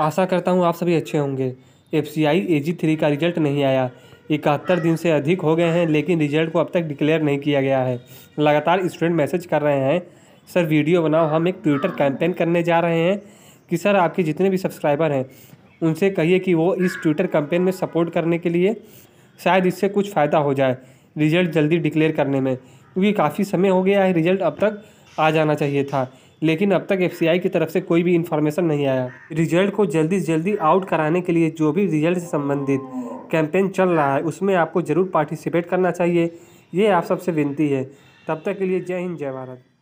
आशा करता हूँ आप सभी अच्छे होंगे F C I A G three का रिजल्ट नहीं आया इकहत्तर दिन से अधिक हो गए हैं लेकिन रिजल्ट को अब तक डिक्लेयर नहीं किया गया है लगातार स्टूडेंट मैसेज कर रहे हैं सर वीडियो बनाओ हम एक ट्विटर कैंपेन करने जा रहे हैं कि सर आपके जितने भी सब्सक्राइबर हैं उनसे कहिए कि वो इस ट्विटर कैंपेन में सपोर्ट करने के लिए शायद इससे कुछ फ़ायदा हो जाए रिजल्ट जल्दी डिक्लेयर करने में क्योंकि काफ़ी समय हो गया है रिजल्ट अब तक आ जाना चाहिए था लेकिन अब तक एफ की तरफ से कोई भी इन्फॉर्मेशन नहीं आया रिजल्ट को जल्दी से जल्दी आउट कराने के लिए जो भी रिजल्ट से संबंधित कैंपेन चल रहा है उसमें आपको ज़रूर पार्टिसिपेट करना चाहिए ये आप सबसे विनती है तब तक के लिए जय हिंद जय भारत